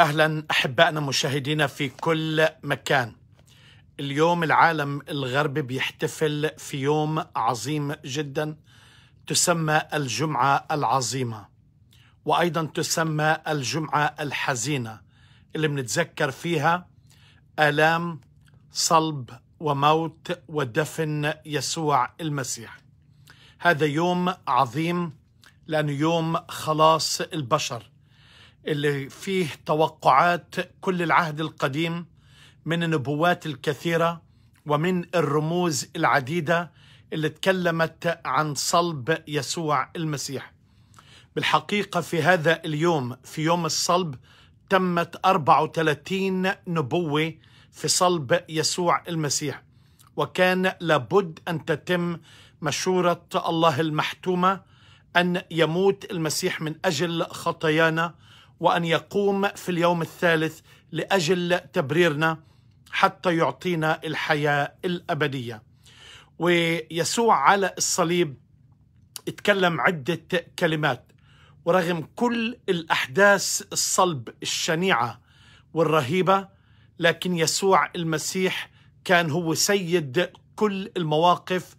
اهلا احبائنا مشاهدينا في كل مكان. اليوم العالم الغربي بيحتفل في يوم عظيم جدا تسمى الجمعه العظيمه وايضا تسمى الجمعه الحزينه اللي بنتذكر فيها الام صلب وموت ودفن يسوع المسيح. هذا يوم عظيم لانه يوم خلاص البشر. اللي فيه توقعات كل العهد القديم من النبوات الكثيرة ومن الرموز العديدة اللي تكلمت عن صلب يسوع المسيح بالحقيقة في هذا اليوم في يوم الصلب تمت 34 نبوة في صلب يسوع المسيح وكان لابد أن تتم مشورة الله المحتومة أن يموت المسيح من أجل خطايانا وأن يقوم في اليوم الثالث لأجل تبريرنا حتى يعطينا الحياة الأبدية ويسوع على الصليب اتكلم عدة كلمات ورغم كل الأحداث الصلب الشنيعة والرهيبة لكن يسوع المسيح كان هو سيد كل المواقف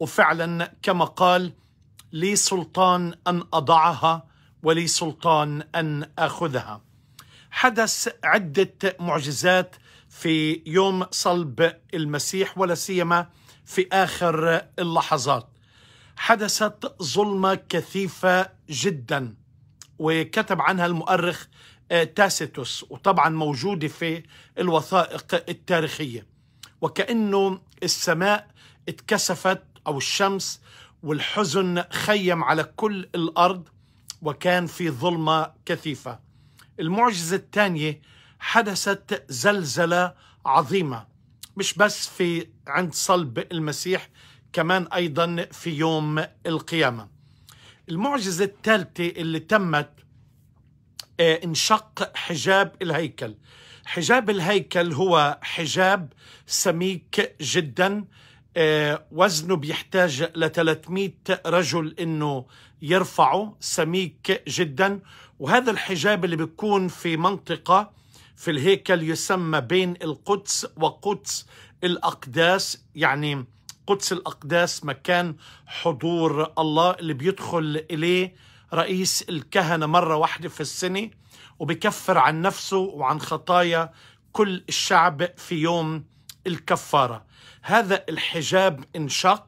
وفعلا كما قال لي سلطان أن أضعها ولي سلطان أن أخذها حدث عدة معجزات في يوم صلب المسيح ولا سيما في آخر اللحظات حدثت ظلمة كثيفة جدا وكتب عنها المؤرخ آه، تاسيتوس وطبعا موجودة في الوثائق التاريخية وكأنه السماء اتكسفت أو الشمس والحزن خيم على كل الأرض وكان في ظلمة كثيفة المعجزة الثانية حدثت زلزلة عظيمة مش بس في عند صلب المسيح كمان أيضا في يوم القيامة المعجزة الثالثة اللي تمت آه، انشق حجاب الهيكل حجاب الهيكل هو حجاب سميك جداً آه، وزنه بيحتاج ل 300 رجل انه يرفعه سميك جدا وهذا الحجاب اللي بيكون في منطقه في الهيكل يسمى بين القدس وقدس الاقداس يعني قدس الاقداس مكان حضور الله اللي بيدخل اليه رئيس الكهنه مره واحده في السنه وبكفر عن نفسه وعن خطايا كل الشعب في يوم الكفاره هذا الحجاب انشق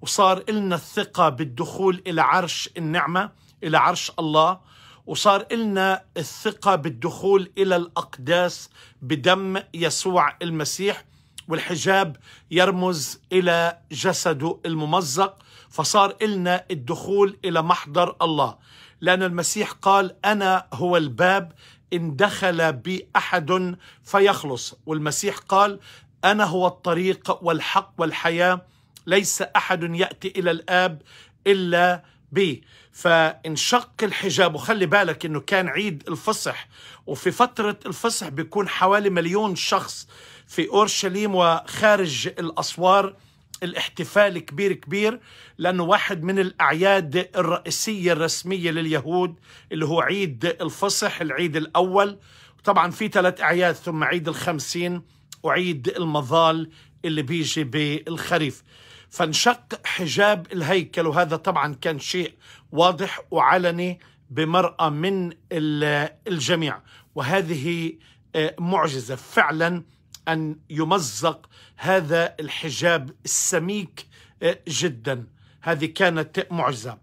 وصار إلنا الثقة بالدخول إلى عرش النعمة إلى عرش الله وصار إلنا الثقة بالدخول إلى الأقداس بدم يسوع المسيح والحجاب يرمز إلى جسده الممزق فصار إلنا الدخول إلى محضر الله لأن المسيح قال أنا هو الباب إن دخل بي أحد فيخلص والمسيح قال انا هو الطريق والحق والحياه ليس احد ياتي الى الاب الا بي فانشق الحجاب وخلي بالك انه كان عيد الفصح وفي فتره الفصح بيكون حوالي مليون شخص في اورشليم وخارج الاسوار الاحتفال كبير كبير لانه واحد من الاعياد الرئيسيه الرسميه لليهود اللي هو عيد الفصح العيد الاول طبعا في ثلاث اعياد ثم عيد الخمسين أعيد المظال اللي بيجي بالخريف فانشق حجاب الهيكل وهذا طبعا كان شيء واضح وعلني بمرأة من الجميع وهذه آه، معجزة فعلا أن يمزق هذا الحجاب السميك آه، جدا هذه كانت معجزة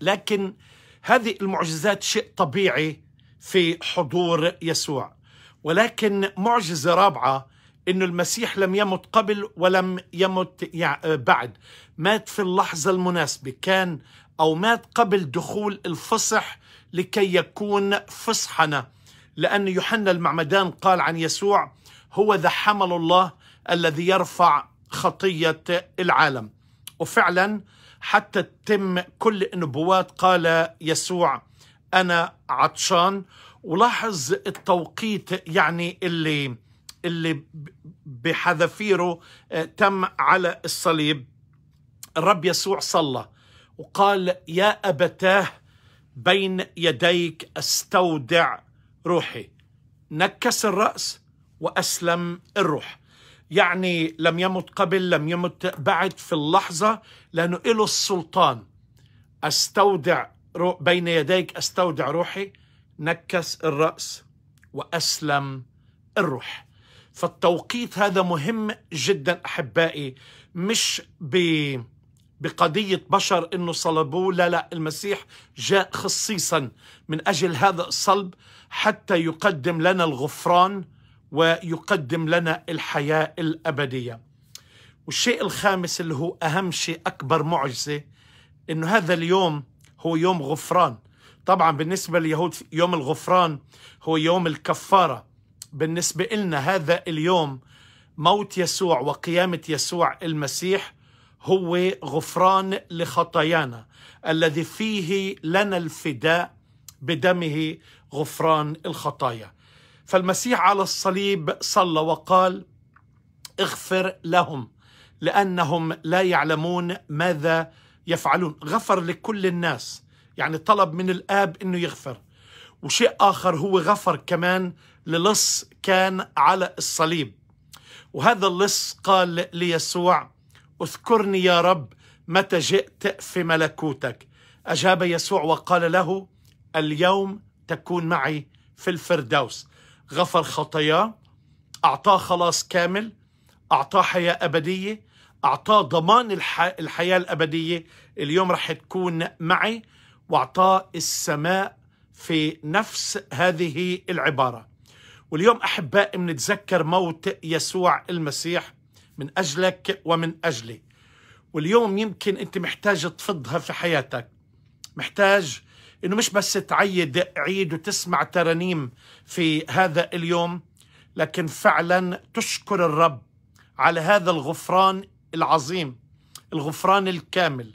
لكن هذه المعجزات شيء طبيعي في حضور يسوع ولكن معجزة رابعة أن المسيح لم يمت قبل ولم يمت آه، بعد مات في اللحظة المناسبة كان أو مات قبل دخول الفصح لكي يكون فصحنا لأن يوحنا المعمدان قال عن يسوع هو ذا حمل الله الذي يرفع خطية العالم وفعلا حتى تتم كل النبوات قال يسوع أنا عطشان ولاحظ التوقيت يعني اللي اللي بحذافيره آه، تم على الصليب الرب يسوع صلى وقال يا أبتاه بين يديك أستودع روحي نكس الرأس وأسلم الروح يعني لم يمت قبل لم يمت بعد في اللحظة لأنه له السلطان أستودع بين يديك أستودع روحي نكس الرأس وأسلم الروح فالتوقيت هذا مهم جدا أحبائي مش ب بقضية بشر إنه صلبوه لا لا المسيح جاء خصيصا من أجل هذا الصلب حتى يقدم لنا الغفران ويقدم لنا الحياة الأبدية والشيء الخامس اللي هو أهم شيء أكبر معجزة إنه هذا اليوم هو يوم غفران طبعا بالنسبة لليهود يوم الغفران هو يوم الكفارة بالنسبة لنا هذا اليوم موت يسوع وقيامة يسوع المسيح هو غفران لخطايانا الذي فيه لنا الفداء بدمه غفران الخطايا فالمسيح على الصليب صلى وقال اغفر لهم لانهم لا يعلمون ماذا يفعلون غفر لكل الناس يعني طلب من الآب أنه يغفر وشيء آخر هو غفر كمان للص كان على الصليب وهذا اللص قال ليسوع اذكرني يا رب متى جئت في ملكوتك أجاب يسوع وقال له اليوم تكون معي في الفردوس غفر خطاياه أعطاه خلاص كامل أعطاه حياة أبدية أعطاه ضمان الح... الحياة الأبدية اليوم رح تكون معي وعطاء السماء في نفس هذه العبارة واليوم أحبائي بنتذكر موت يسوع المسيح من أجلك ومن أجلي واليوم يمكن أنت محتاج تفضها في حياتك محتاج أنه مش بس تعيد عيد وتسمع ترانيم في هذا اليوم لكن فعلا تشكر الرب على هذا الغفران العظيم الغفران الكامل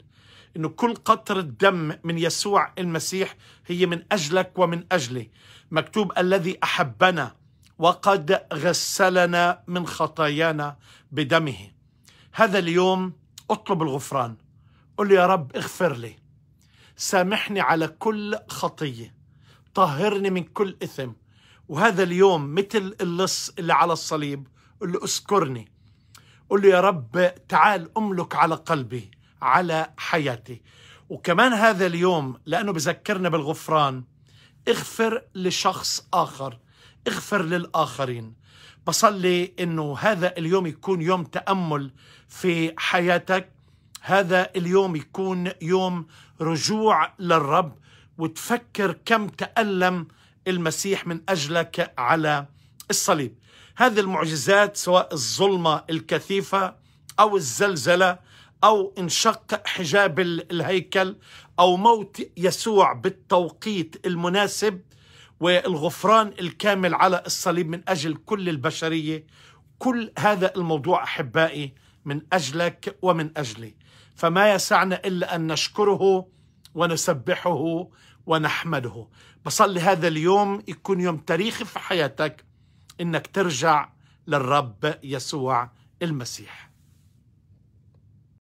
أنه كل قطرة دم من يسوع المسيح هي من أجلك ومن أجلي مكتوب الذي أحبنا وقد غسلنا من خطايانا بدمه هذا اليوم اطلب الغفران قل يا رب اغفر لي سامحني على كل خطية طهرني من كل إثم وهذا اليوم مثل اللص اللي على الصليب قل له اذكرني قل له يا رب تعال املك على قلبي على حياتي وكمان هذا اليوم لأنه بذكرنا بالغفران اغفر لشخص آخر اغفر للآخرين بصلي أنه هذا اليوم يكون يوم تأمل في حياتك هذا اليوم يكون يوم رجوع للرب وتفكر كم تألم المسيح من أجلك على الصليب هذه المعجزات سواء الظلمة الكثيفة أو الزلزلة أو انشق حجاب الهيكل أو موت يسوع بالتوقيت المناسب والغفران الكامل على الصليب من أجل كل البشرية كل هذا الموضوع أحبائي من أجلك ومن أجلي فما يسعنا إلا أن نشكره ونسبحه ونحمده بصلي هذا اليوم يكون يوم تاريخي في حياتك إنك ترجع للرب يسوع المسيح